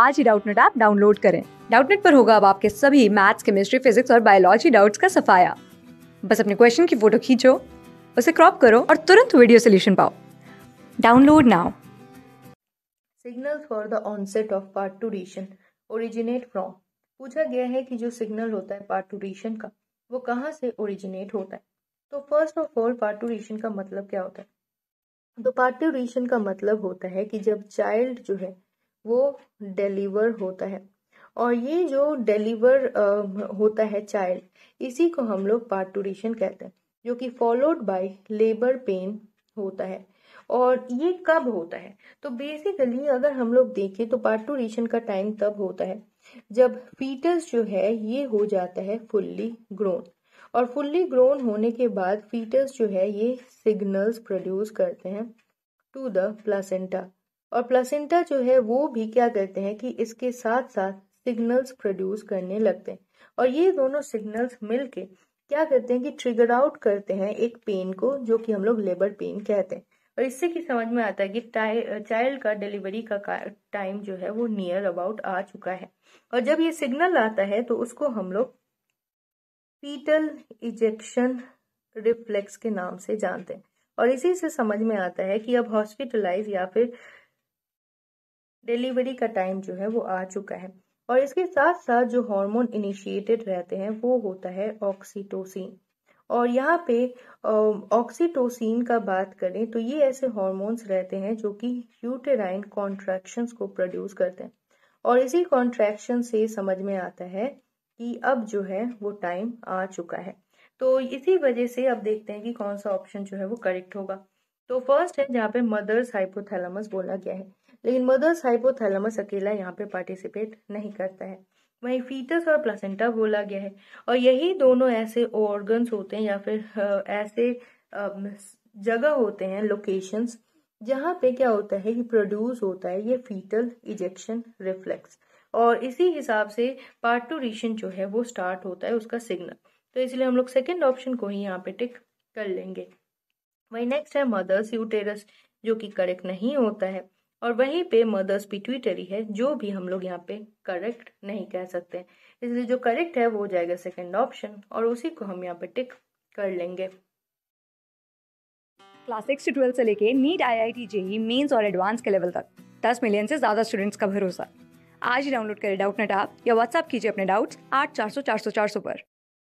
आज ही Doubtnut app download करें डाउटनेट पर होगा अब आपके सभी मैथ्स केमिस्ट्री फिजिक्स और बायोलॉजी डाउट्स का सफाया बस अपने क्वेश्चन की फोटो खींचो उसे क्रॉप करो और तुरंत वीडियो सोल्यूशन पाओ download now signal for the onset of parturition originate from पूछा गया है कि जो सिग्नल होता है पार्टूरिशन का वो कहाँ से ओरिजिनेट होता है तो फर्स्ट ऑफ ऑल पार्टूरिशन का मतलब क्या होता है तो पार्टूरिशन का मतलब होता है कि जब चाइल्ड जो है वो डिलीवर होता है और ये जो डिलीवर होता है चाइल्ड इसी को हम लोग पार्टूरेशन कहते हैं जो कि फॉलोड बाय लेबर पेन होता है और ये कब होता है तो बेसिकली अगर हम लोग देखें तो पार्टूरेशन का टाइम तब होता है जब फीटस जो है ये हो जाता है फुल्ली ग्रोन और फुल्ली ग्रोन होने के बाद फीटस जो है ये सिग्नल्स प्रोड्यूस करते हैं टू द प्लासेंटा और प्लासेंटा जो है वो भी क्या करते हैं कि इसके साथ साथ सिग्नल्स प्रोड्यूस करने लगते हैं और ये दोनों सिग्नल्स मिलके क्या करते हैं कि ट्रिगर आउट करते हैं एक पेन को जो कि हम लोग लेबर पेन कहते हैं और इससे की समझ में आता है कि चाइल्ड का डिलीवरी का टाइम जो है वो नियर अबाउट आ चुका है और जब ये सिग्नल आता है तो उसको हम लोग पीटल इजेक्शन रिफ्लेक्स के नाम से जानते हैं और इसी से समझ में आता है कि अब हॉस्पिटलाइज या फिर डिलीवरी का टाइम जो है वो आ चुका है और इसके साथ साथ जो हार्मोन इनिशिएटेड रहते हैं वो होता है ऑक्सीटोसिन और यहाँ पे ऑक्सीटोसिन का बात करें तो ये ऐसे हॉर्मोन्स रहते हैं जो कि यूटेराइन कॉन्ट्रेक्शन को प्रोड्यूस करते हैं और इसी कॉन्ट्रैक्शन से समझ में आता है कि अब जो है वो टाइम आ चुका है तो इसी वजह से अब देखते हैं कि कौन सा ऑप्शन जो है वो करेक्ट होगा तो फर्स्ट है जहाँ पे मदर्स हाइपोथैलेमस बोला गया है लेकिन मदर्स हाइपोथैलेमस अकेला यहाँ पे पार्टिसिपेट नहीं करता है वहीं फीटस और प्लासेंटा बोला गया है और यही दोनों ऐसे ऑर्गन्स होते हैं या फिर ऐसे जगह होते हैं लोकेशंस जहाँ पे क्या होता है कि प्रोड्यूस होता है ये फीटल इजेक्शन रिफ्लेक्स और इसी हिसाब से पार्टोरिशन जो है वो स्टार्ट होता है उसका सिग्नल तो इसलिए हम लोग सेकेंड ऑप्शन को ही यहाँ पे टिक कर लेंगे वही नेक्स्ट है मदर्स यूटेरस जो कि करेक्ट नहीं होता है और वहीं पे मदर्स पिट्यूटरी है जो भी हम लोग यहाँ पे करेक्ट नहीं कह सकते इसलिए जो करेक्ट है वो हो जाएगा सेकेंड ऑप्शन और उसी को हम यहाँ पे टिक कर लेंगे क्लास सिक्स से ट्वेल्थ से लेके NEET I I T JEE Mains और एडवांस के लेवल तक दस मिलियन से ज़्यादा स्टूडेंट्स का भरोसा आज ही डाउनलोड करें डाउट नेट आप या व्हाट्सअप कीजिए अपने डाउट्स आठ चार सौ चार सौ चार सौ पर